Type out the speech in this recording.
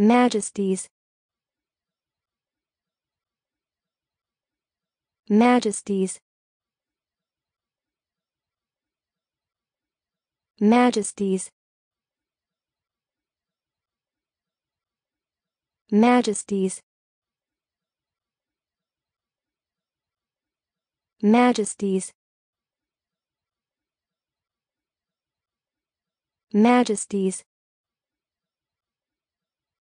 Majesties Majesties Majesties Majesties Majesties Majesties